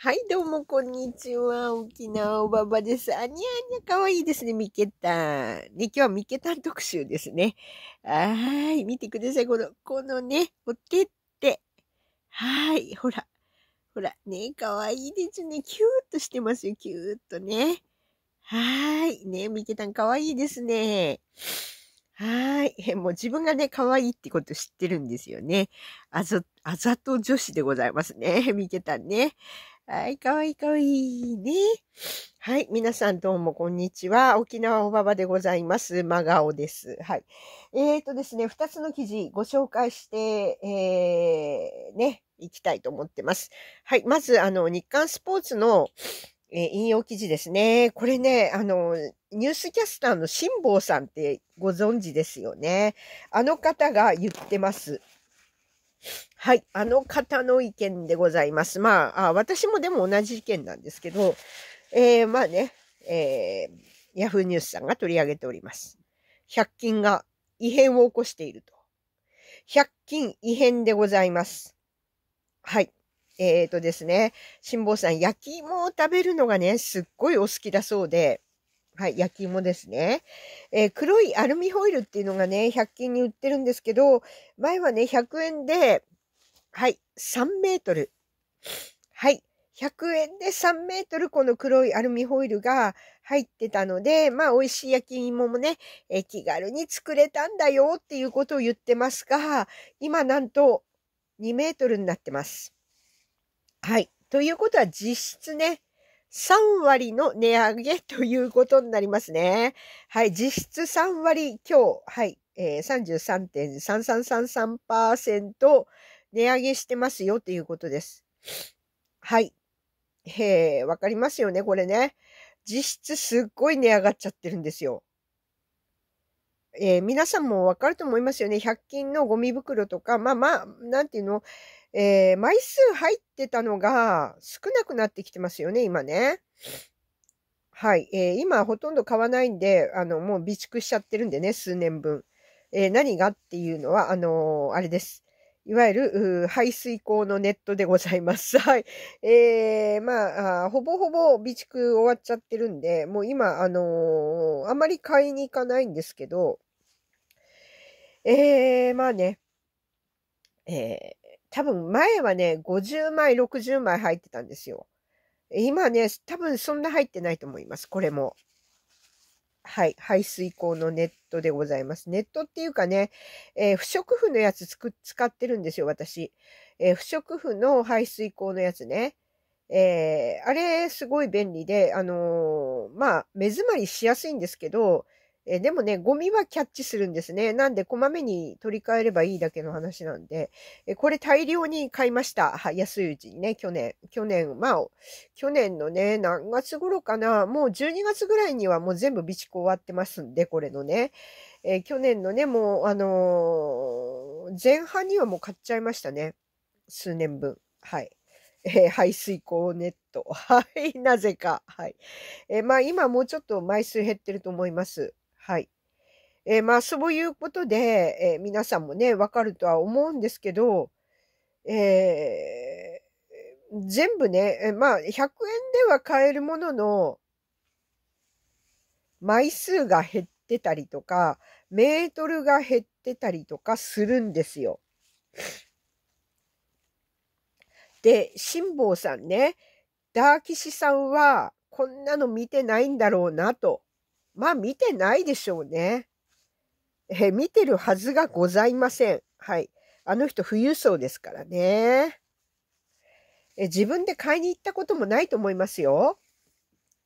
はい、どうも、こんにちは。沖縄おばばです。あにゃあにゃ、かわいいですね、ミケタン。ね、今日はミケタン特集ですね。はい、見てください。この、このね、おてって。はい、ほら。ほら、ね、かわいいですね。キューっとしてますよ、キューっとね。はい、ね、ミケタンかわいいですね。はい。もう自分がね、可愛いってこと知ってるんですよね。あざ、あざと女子でございますね。見てたね。はい、可愛い可愛いね。はい、皆さんどうもこんにちは。沖縄おばばでございます。真顔です。はい。えーとですね、2つの記事ご紹介して、えー、ね、いきたいと思ってます。はい、まず、あの、日刊スポーツの、えー、引用記事ですね。これね、あの、ニュースキャスターの辛坊さんってご存知ですよね。あの方が言ってます。はい。あの方の意見でございます。まあ、あ私もでも同じ意見なんですけど、えー、まあね、えー、ヤフーニュースさんが取り上げております。100均が異変を起こしていると。100均異変でございます。はい。えっ、ー、とですね、辛坊さん、焼き芋を食べるのがね、すっごいお好きだそうで、はい、焼き芋ですね。えー、黒いアルミホイルっていうのがね、100均に売ってるんですけど、前はね、100円で、はい、3メートル。はい、100円で3メートルこの黒いアルミホイルが入ってたので、まあ美味しい焼き芋もね、え気軽に作れたんだよっていうことを言ってますが、今なんと2メートルになってます。はい。ということは実質ね、3割の値上げということになりますね。はい。実質3割今日、はい。えー、33.3333%値上げしてますよということです。はい。えー、わかりますよね、これね。実質すっごい値上がっちゃってるんですよ。えー、皆さんもわかると思いますよね。100均のゴミ袋とか、まあまあ、なんていうの、えー、枚数入ってたのが少なくなってきてますよね、今ね。はい。えー、今ほとんど買わないんで、あの、もう備蓄しちゃってるんでね、数年分。えー、何がっていうのは、あのー、あれです。いわゆる排水口のネットでございます。はい。えー、まあほぼほぼ備蓄終わっちゃってるんで、もう今、あのー、あんまり買いに行かないんですけど、えー、まあね、え多分前はね、50枚、60枚入ってたんですよ。今ね、多分そんな入ってないと思います。これも。はい。排水口のネットでございます。ネットっていうかね、えー、不織布のやつつく使ってるんですよ、私。えー、不織布の排水口のやつね。えー、あれ、すごい便利で、あのまあ、目詰まりしやすいんですけど、えでもね、ゴミはキャッチするんですね。なんで、こまめに取り替えればいいだけの話なんで、えこれ大量に買いました。は安いうちにね、去年。去年、まあ、去年のね、何月頃かな、もう12月ぐらいにはもう全部備蓄終わってますんで、これのね。え去年のね、もう、あのー、前半にはもう買っちゃいましたね。数年分。はい。えー、排水口ネット。はい、なぜか。はい。えー、まあ今もうちょっと枚数減ってると思います。はい。えー、まあ、そういうことで、えー、皆さんもね、わかるとは思うんですけど、えー、全部ね、えー、まあ、100円では買えるものの、枚数が減ってたりとか、メートルが減ってたりとかするんですよ。で、辛坊さんね、ダーキシさんは、こんなの見てないんだろうなとまあ見てないでしょうね。え、見てるはずがございません。はい。あの人富裕層ですからね。え、自分で買いに行ったこともないと思いますよ。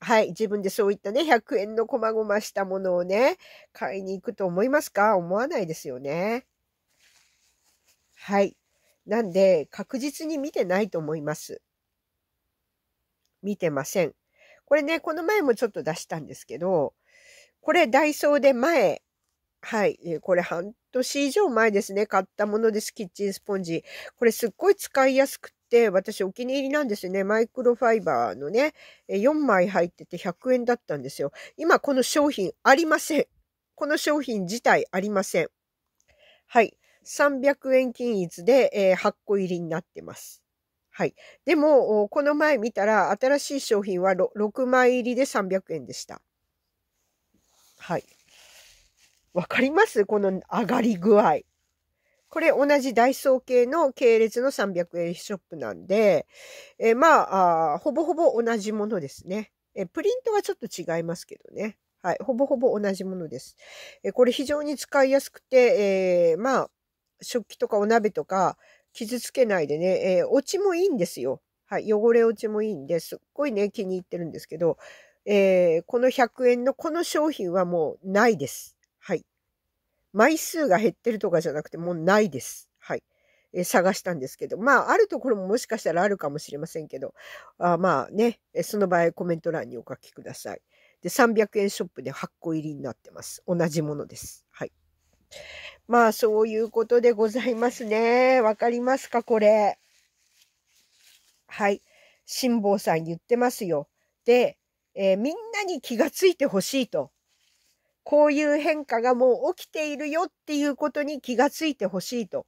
はい。自分でそういったね、100円のこまごましたものをね、買いに行くと思いますか思わないですよね。はい。なんで、確実に見てないと思います。見てません。これね、この前もちょっと出したんですけど、これダイソーで前、はい、これ半年以上前ですね、買ったものです、キッチンスポンジ。これすっごい使いやすくて、私お気に入りなんですよね。マイクロファイバーのね、4枚入ってて100円だったんですよ。今この商品ありません。この商品自体ありません。はい。300円均一で、えー、8個入りになってます。はい。でも、この前見たら、新しい商品は 6, 6枚入りで300円でした。はい。わかりますこの上がり具合。これ同じダイソー系の系列の300円ショップなんで、えー、まあほぼほぼ同じものですね、えー、プリントはちょっと違いますけどね。はい。ほぼほぼ同じものです。えー、これ非常に使いやすくて、えまあ、食器とかお鍋とか傷つけないでね、え落ちもいいんですよ。はい。汚れ落ちもいいんですっごいね、気に入ってるんですけど、えー、この100円のこの商品はもうないです。はい。枚数が減ってるとかじゃなくてもうないです。はい。えー、探したんですけど、まあ、あるところももしかしたらあるかもしれませんけど、あまあね、その場合コメント欄にお書きください。で、300円ショップで8個入りになってます。同じものです。はい。まあ、そういうことでございますね。わかりますか、これ。はい。辛坊さん言ってますよ。で、えー、みんなに気がついてほしいと。こういう変化がもう起きているよっていうことに気がついてほしいと。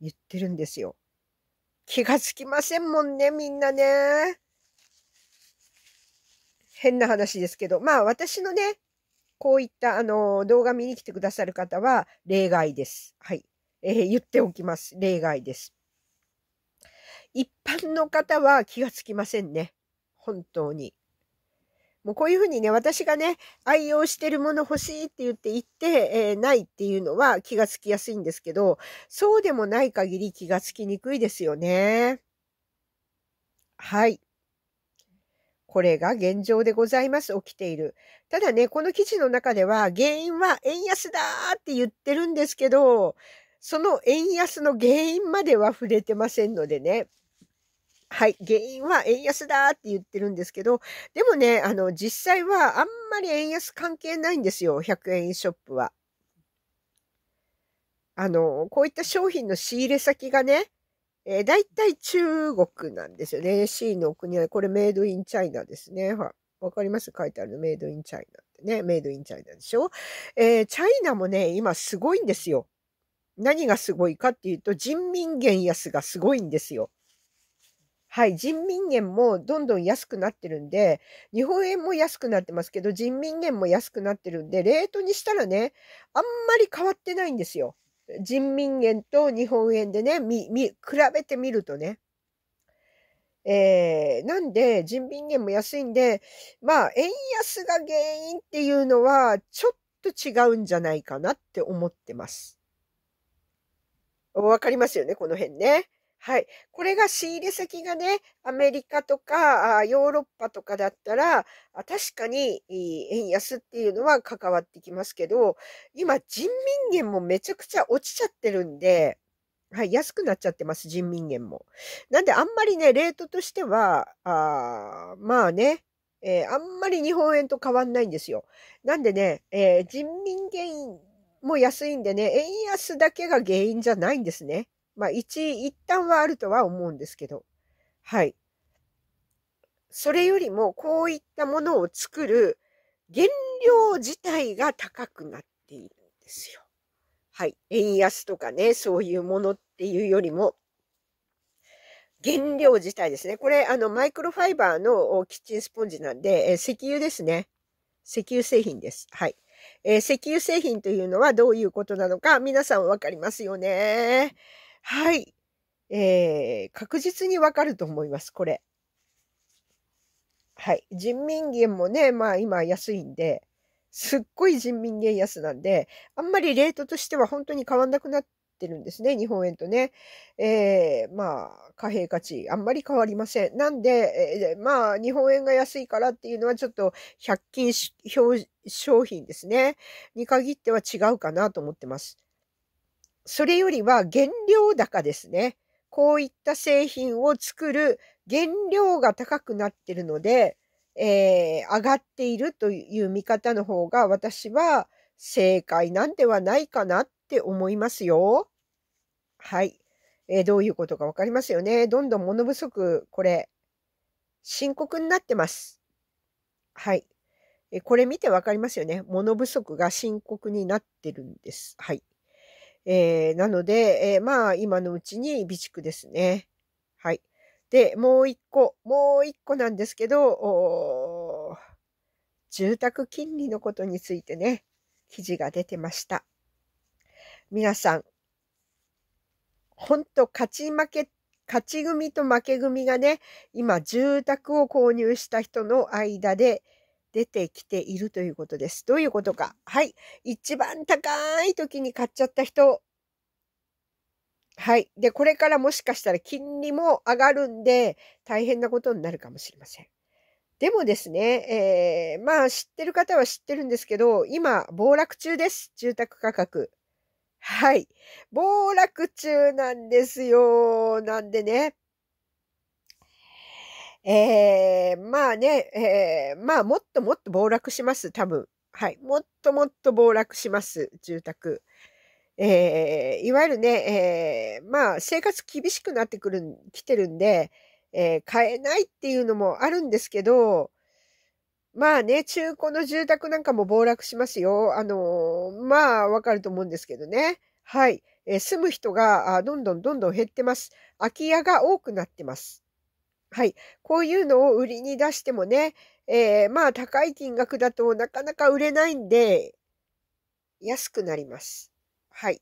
言ってるんですよ。気がつきませんもんね、みんなね。変な話ですけど、まあ私のね、こういったあの動画見に来てくださる方は例外です。はい。えー、言っておきます。例外です。一般の方は気がつきませんね。本当に。もうこういうふうにね、私がね、愛用してるもの欲しいって言って言って、えー、ないっていうのは気がつきやすいんですけど、そうでもない限り気がつきにくいですよね。はい。これが現状でございます。起きている。ただね、この記事の中では、原因は円安だって言ってるんですけど、その円安の原因までは触れてませんのでね。はい、原因は円安だって言ってるんですけど、でもね、あの、実際はあんまり円安関係ないんですよ、100円ショップは。あの、こういった商品の仕入れ先がね、えー、大体中国なんですよね。C の国は、これメイドインチャイナですね。はわかります書いてあるの。メイドインチャイナってね。メイドインチャイナでしょ。えー、チャイナもね、今すごいんですよ。何がすごいかっていうと、人民元安がすごいんですよ。はい、人民元もどんどん安くなってるんで、日本円も安くなってますけど、人民元も安くなってるんで、レートにしたらね、あんまり変わってないんですよ。人民元と日本円でね、み、み、比べてみるとね。えー、なんで、人民元も安いんで、まあ、円安が原因っていうのは、ちょっと違うんじゃないかなって思ってます。わかりますよね、この辺ね。はい。これが仕入れ先がね、アメリカとかヨーロッパとかだったら、確かに円安っていうのは関わってきますけど、今人民元もめちゃくちゃ落ちちゃってるんで、はい、安くなっちゃってます、人民元も。なんであんまりね、レートとしては、あまあね、えー、あんまり日本円と変わんないんですよ。なんでね、えー、人民元も安いんでね、円安だけが原因じゃないんですね。まあ、一、一旦はあるとは思うんですけど、はい。それよりも、こういったものを作る原料自体が高くなっているんですよ。はい。円安とかね、そういうものっていうよりも、原料自体ですね。これ、あの、マイクロファイバーのキッチンスポンジなんで、え石油ですね。石油製品です。はい。えー、石油製品というのはどういうことなのか、皆さんわかりますよね。はい。えー、確実にわかると思います、これ。はい。人民元もね、まあ今安いんで、すっごい人民元安なんで、あんまりレートとしては本当に変わんなくなってるんですね、日本円とね。えー、まあ、貨幣価値、あんまり変わりません。なんで、えー、まあ、日本円が安いからっていうのはちょっと100均商品ですね、に限っては違うかなと思ってます。それよりは原料高ですね。こういった製品を作る原料が高くなってるので、えー、上がっているという見方の方が私は正解なんではないかなって思いますよ。はい。えー、どういうことかわかりますよね。どんどん物不足、これ、深刻になってます。はい。えー、これ見てわかりますよね。物不足が深刻になってるんです。はい。えー、なので、えー、まあ、今のうちに備蓄ですね。はい。で、もう一個、もう一個なんですけど、住宅金利のことについてね、記事が出てました。皆さん、ほんと勝ち負け、勝ち組と負け組がね、今住宅を購入した人の間で、出てきているということです。どういうことか。はい。一番高い時に買っちゃった人。はい。で、これからもしかしたら金利も上がるんで、大変なことになるかもしれません。でもですね、えー、まあ知ってる方は知ってるんですけど、今、暴落中です。住宅価格。はい。暴落中なんですよ。なんでね。えー、まあね、えー、まあもっともっと暴落します、多分。はい。もっともっと暴落します、住宅。えー、いわゆるね、えー、まあ生活厳しくなってくる、来てるんで、えー、買えないっていうのもあるんですけど、まあね、中古の住宅なんかも暴落しますよ。あのー、まあわかると思うんですけどね。はい。えー、住む人がどんどんどんどん減ってます。空き家が多くなってます。はい。こういうのを売りに出してもね、えー、まあ高い金額だとなかなか売れないんで、安くなります。はい。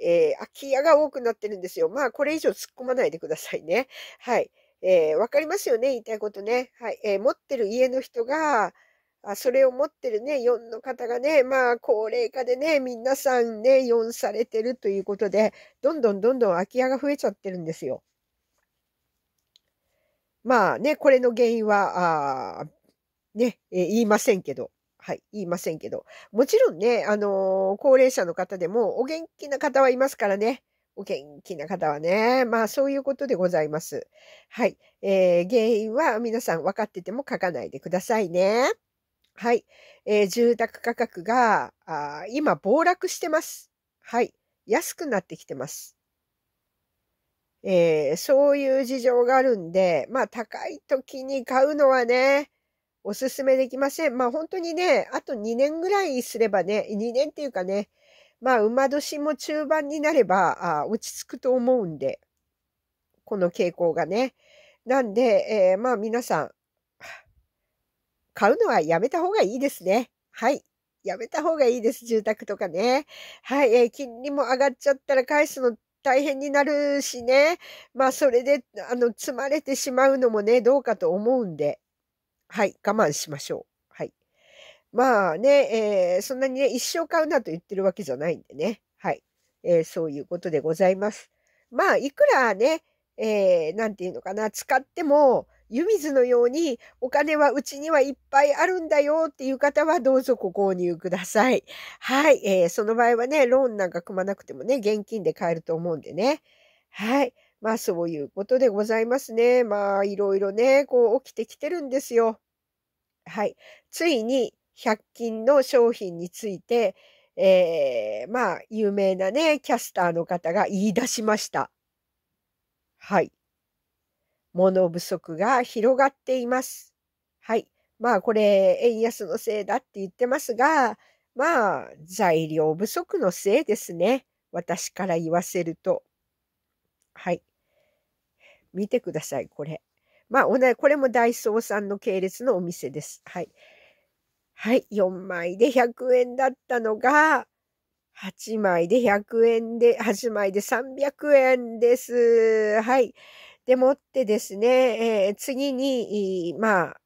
えー、空き家が多くなってるんですよ。まあこれ以上突っ込まないでくださいね。はい。えー、わかりますよね言いたいことね。はい。えー、持ってる家の人が、あそれを持ってるね、4の方がね、まあ、高齢化でね、皆さんね、4されてるということで、どんどんどんどん空き家が増えちゃってるんですよ。まあね、これの原因は、あね、えー、言いませんけど、はい、言いませんけど、もちろんね、あのー、高齢者の方でもお元気な方はいますからね。お元気な方はね。まあ、そういうことでございます。はい。えー、原因は皆さん分かってても書かないでくださいね。はい。えー、住宅価格が、あ今、暴落してます。はい。安くなってきてます。えー、そういう事情があるんで、まあ高い時に買うのはね、おすすめできません。まあ本当にね、あと2年ぐらいすればね、2年っていうかね、まあ馬年も中盤になればあ落ち着くと思うんで、この傾向がね。なんで、えー、まあ皆さん、買うのはやめた方がいいですね。はい。やめた方がいいです。住宅とかね。はい。えー、金利も上がっちゃったら返すの大変になるしね。まあ、それで、あの、積まれてしまうのもね、どうかと思うんで、はい、我慢しましょう。はい。まあね、えー、そんなにね、一生買うなと言ってるわけじゃないんでね。はい。えー、そういうことでございます。まあ、いくらね、えー、なんていうのかな、使っても、湯水のようにお金はうちにはいっぱいあるんだよっていう方はどうぞご購入ください。はい。えー、その場合はね、ローンなんか組まなくてもね、現金で買えると思うんでね。はい。まあそういうことでございますね。まあいろいろね、こう起きてきてるんですよ。はい。ついに100均の商品について、えー、まあ有名なね、キャスターの方が言い出しました。はい。物不足が広がっています。はい。まあこれ、円安のせいだって言ってますが、まあ材料不足のせいですね。私から言わせると。はい。見てください、これ。まあ、これもダイソーさんの系列のお店です。はい。はい、4枚で100円だったのが、8枚で100円で、8枚で300円です。はい。でもってですね、えー、次に、まあ、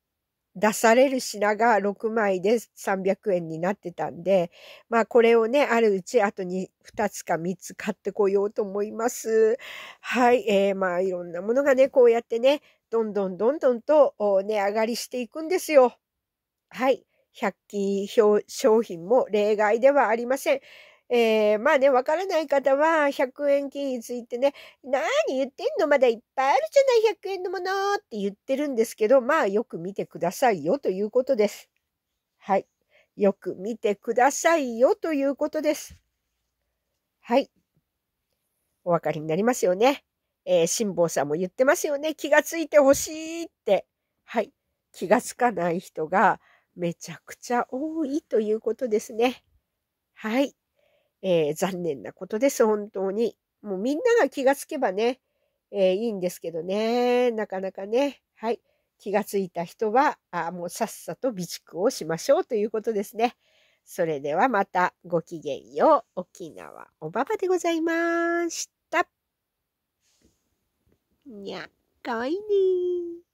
出される品が6枚で300円になってたんで、まあこれをね、あるうちあとに2つか3つ買ってこようと思います。はい、えー、まあいろんなものがね、こうやってね、どんどんどんどんと値上がりしていくんですよ。はい、100均商品も例外ではありません。えー、まあね、わからない方は、100円均についてね、何言ってんのまだいっぱいあるじゃない、100円のものって言ってるんですけど、まあよく見てくださいよということです。はい。よく見てくださいよということです。はい。お分かりになりますよね。えー、辛坊さんも言ってますよね。気がついてほしいって。はい。気がつかない人がめちゃくちゃ多いということですね。はい。えー、残念なことです、本当に。もうみんなが気がつけばね、えー、いいんですけどね、なかなかね、はい。気がついた人は、あもうさっさと備蓄をしましょうということですね。それではまたごきげんよう。沖縄おばばでございました。にゃ、かわいいね